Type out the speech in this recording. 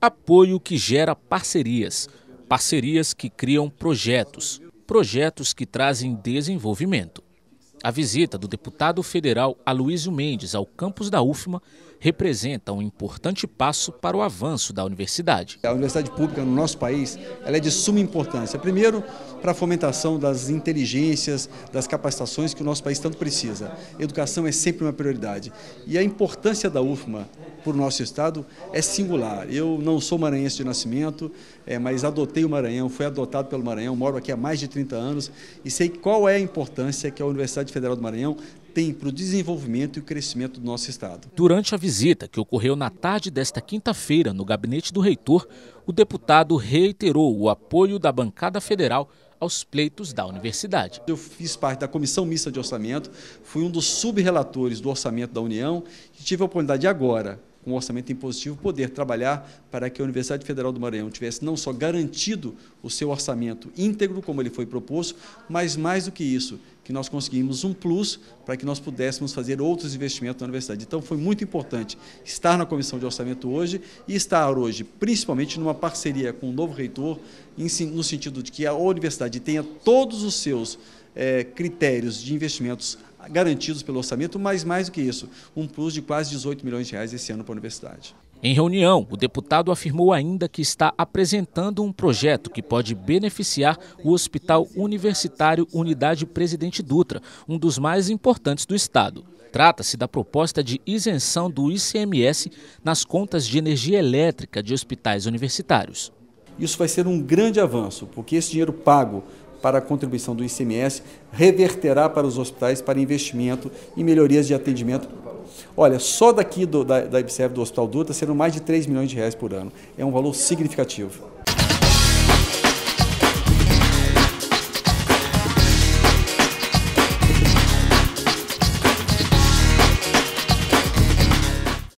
Apoio que gera parcerias, parcerias que criam projetos, projetos que trazem desenvolvimento. A visita do deputado federal Aloysio Mendes ao campus da UFMA representa um importante passo para o avanço da universidade. A universidade pública no nosso país ela é de suma importância. Primeiro, para a fomentação das inteligências, das capacitações que o nosso país tanto precisa. Educação é sempre uma prioridade. E a importância da UFMA por nosso estado é singular. Eu não sou maranhense de nascimento, é, mas adotei o Maranhão, fui adotado pelo Maranhão, moro aqui há mais de 30 anos e sei qual é a importância que a Universidade Federal do Maranhão tem para o desenvolvimento e o crescimento do nosso estado. Durante a visita que ocorreu na tarde desta quinta-feira no gabinete do reitor, o deputado reiterou o apoio da bancada federal aos pleitos da universidade. Eu fiz parte da Comissão Mista de Orçamento, fui um dos subrelatores do Orçamento da União e tive a oportunidade agora, com orçamento impositivo, poder trabalhar para que a Universidade Federal do Maranhão tivesse não só garantido o seu orçamento íntegro, como ele foi proposto, mas mais do que isso, que nós conseguimos um plus para que nós pudéssemos fazer outros investimentos na universidade. Então foi muito importante estar na comissão de orçamento hoje e estar hoje, principalmente numa parceria com o novo reitor, no sentido de que a universidade tenha todos os seus é, critérios de investimentos garantidos pelo orçamento, mas mais do que isso, um plus de quase 18 milhões de reais esse ano para a universidade. Em reunião, o deputado afirmou ainda que está apresentando um projeto que pode beneficiar o Hospital Universitário Unidade Presidente Dutra, um dos mais importantes do estado. Trata-se da proposta de isenção do ICMS nas contas de energia elétrica de hospitais universitários. Isso vai ser um grande avanço, porque esse dinheiro pago para a contribuição do ICMS reverterá para os hospitais para investimento e melhorias de atendimento. Olha, só daqui do, da, da IBSEF do Hospital Dutra serão mais de 3 milhões de reais por ano. É um valor significativo.